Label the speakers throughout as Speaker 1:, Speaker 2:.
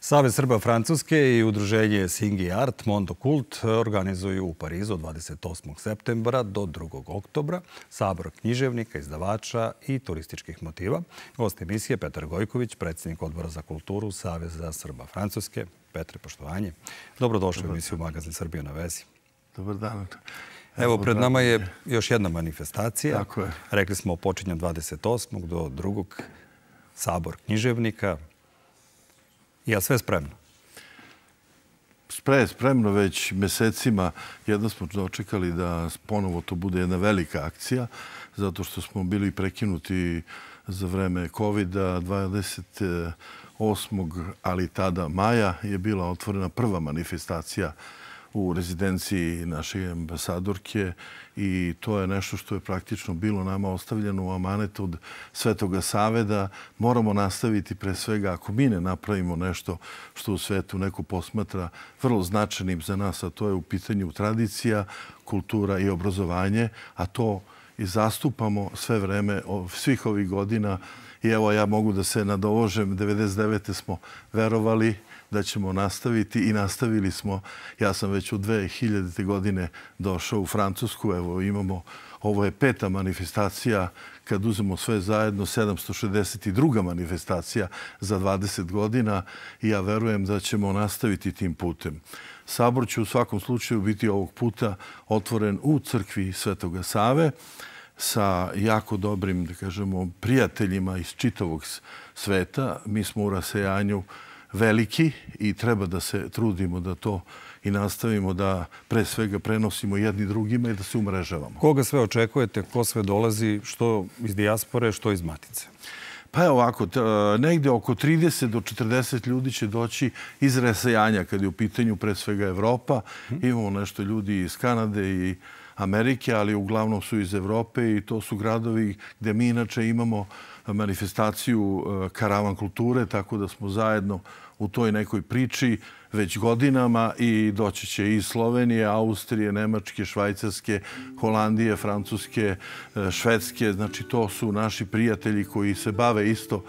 Speaker 1: Save Srba Francuske i udruženje Singi Art Mondo Kult organizuju u Parizu od 28. septembra do 2. oktobra sabor književnika, izdavača i turističkih motiva. Gost emisije Petar Gojković, predsjednik odbora za kulturu Saveza Srba Francuske. Petre, poštovanje. Dobrodošli u emisiju Magazin Srbije na vezi. Dobar dan. Evo, pred nama je još jedna manifestacija. Tako je. Rekli smo o počinjem 28. do 2. sabor književnika, Je li sve spremno? Spre, spremno već
Speaker 2: mesecima. Jedno smo očekali da ponovo to bude jedna velika akcija, zato što smo bili prekinuti za vreme COVID-a. 28. ali tada maja je bila otvorena prva manifestacija u rezidenciji naše ambasadorke i to je nešto što je praktično bilo nama ostavljeno u amanet od Svetoga Saveda. Moramo nastaviti pre svega ako mi ne napravimo nešto što u svetu neko posmatra vrlo značajnim za nas, a to je u pitanju tradicija, kultura i obrazovanje, a to i zastupamo sve vreme svih ovih godina. I evo ja mogu da se nadovožem, 99. smo verovali da ćemo nastaviti i nastavili smo. Ja sam već u 2000. godine došao u Francusku. Evo imamo, ovo je peta manifestacija kad uzemo sve zajedno, 762. manifestacija za 20 godina i ja verujem da ćemo nastaviti tim putem. Sabor će u svakom slučaju biti ovog puta otvoren u crkvi Svetoga Save sa jako dobrim, da kažemo, prijateljima iz čitavog sveta. Mi smo u rasejanju veliki i treba da se trudimo da to i nastavimo da pre svega prenosimo jedni drugima i da se umrežavamo. Koga sve očekujete, ko sve dolazi, što iz dijaspore, što iz matice? Pa je ovako, e, negde oko 30 do 40 ljudi će doći iz resajanja, kada je u pitanju pre svega Evropa. Imamo nešto ljudi iz Kanade i Amerike, ali uglavnom su iz Evrope i to su gradovi gde mi inače imamo manifestaciju e, karavan kulture, tako da smo zajedno u toj nekoj priči već godinama i doći će i Slovenije, Austrije, Nemačke, Švajcarske, Holandije, Francuske, e, Švedske. Znači, to su naši prijatelji koji se bave isto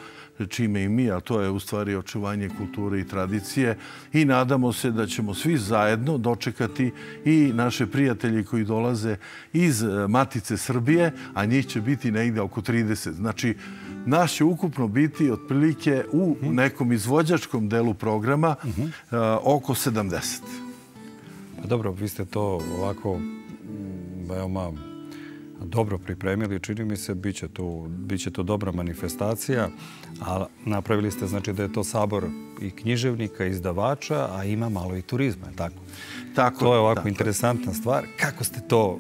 Speaker 2: čime i mi, a to je u stvari očuvanje kulture i tradicije. I nadamo se da ćemo svi zajedno dočekati i naše prijatelje koji dolaze iz e, Matice Srbije, a njih će biti negde oko 30. Znači, Naš je ukupno biti otprilike u nekom
Speaker 1: izvođačkom delu programa eh, oko 70. Pa dobro, vi ste to ovako mm, veoma dobro pripremili, čini mi se, bit će to dobra manifestacija, a napravili ste znači da je to sabor i književnika, izdavača, a ima malo i turizma, je tako? Tako. To je ovako interesantna stvar. Kako ste to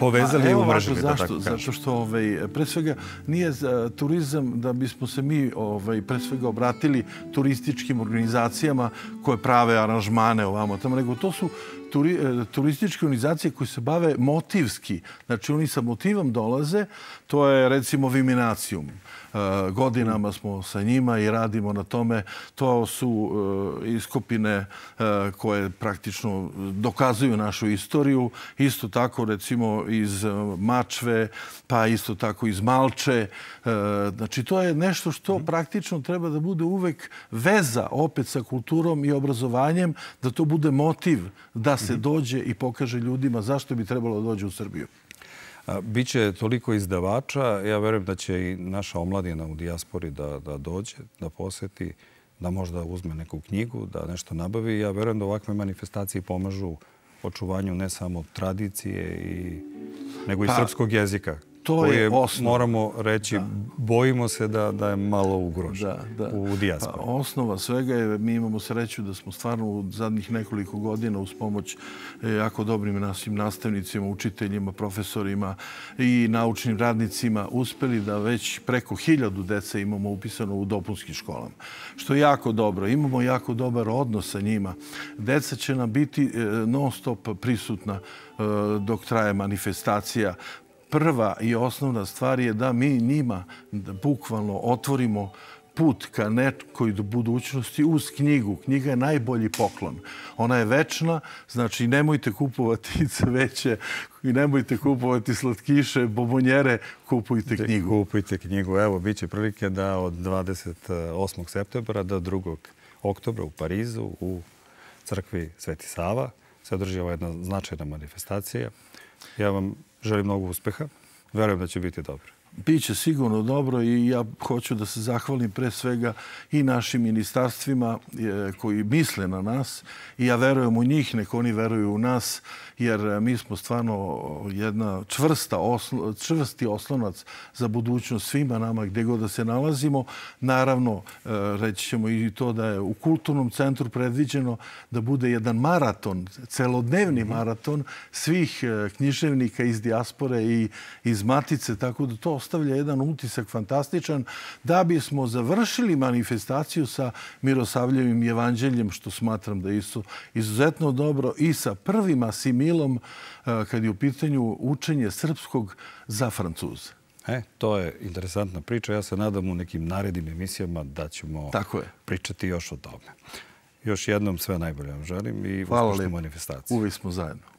Speaker 1: povezali i umrežili. Evo zašto, da zašto
Speaker 2: što ovaj, pre svega nije turizam da bismo se mi ovaj, pre svega obratili turističkim organizacijama koje prave aranžmane ovamo tamo, nego to su turi, e, turističke organizacije koje se bave motivski. Znači, oni sa motivom dolaze. To je, recimo, Viminacijum. E, godinama smo sa njima i radimo na tome. To su e, iskopine koje praktično dokazuju našu istoriju. Isto tako, recimo, iz Mačve, pa isto tako iz Malče. Znači, to je nešto što praktično treba da bude uvek veza opet sa kulturom i obrazovanjem, da to bude motiv da se mhm. dođe i pokaže ljudima zašto bi trebalo dođe u Srbiju.
Speaker 1: Biće toliko izdavača. Ja verujem da će i naša omladina u dijaspori da dođe, da poseti, da možda uzme neku knjigu, da nešto nabavi. Ja verujem da ovakve manifestacije pomažu očuvanju ne samo tradicije, nego i pa, srpskog jezika to koje je osnov... moramo reći, da. bojimo se da, da je malo ugrožen da, da. u dijaspori. Pa,
Speaker 2: osnova svega je, mi imamo sreću da smo stvarno u zadnjih nekoliko godina uz pomoć e, jako dobrim nasim nastavnicima, učiteljima, profesorima i naučnim radnicima uspeli da već preko hiljadu dece imamo upisano u dopunskim školama. Što je jako dobro. Imamo jako dobar odnos sa njima. Deca će nam biti e, non stop prisutna e, dok traje manifestacija prva i osnovna stvar je da mi njima bukvalno otvorimo put ka nekoj budućnosti uz knjigu. Knjiga je najbolji poklon. Ona je večna, znači nemojte kupovati cveće i nemojte kupovati slatkiše, bobonjere,
Speaker 1: kupujte knjigu. Kupujte knjigu. Evo, bit će prilike da od 28. septembra do 2. oktobra u Parizu u crkvi Sveti Sava se održi ova jedna značajna manifestacija. Ja vam Želim mnogo uspeha. Verujem da će biti dobro.
Speaker 2: Biće sigurno dobro i ja hoću da se zahvalim pre svega i našim ministarstvima e, koji misle na nas i ja verujem u njih, neko oni veruju u nas jer e, mi smo stvarno jedna čvrsta, čvrsti oslonac za budućnost svima nama gdje god da se nalazimo. Naravno, e, reći ćemo i to da je u kulturnom centru predviđeno da bude jedan maraton, celodnevni mhm. maraton svih književnika iz diaspore i iz matice, tako da to ostavlja jedan utisak fantastičan da bismo završili manifestaciju sa Mirosavljevim evanđeljem, što smatram da isto izuzetno dobro, i sa prvim
Speaker 1: asimilom eh, kad je u pitanju učenje srpskog za Francuze. E, to je interesantna priča. Ja se nadam u nekim narednim emisijama da ćemo Tako je. pričati još o tome. Još jednom sve najbolje vam želim i uspješnu manifestaciju. Uvijek smo zajedno.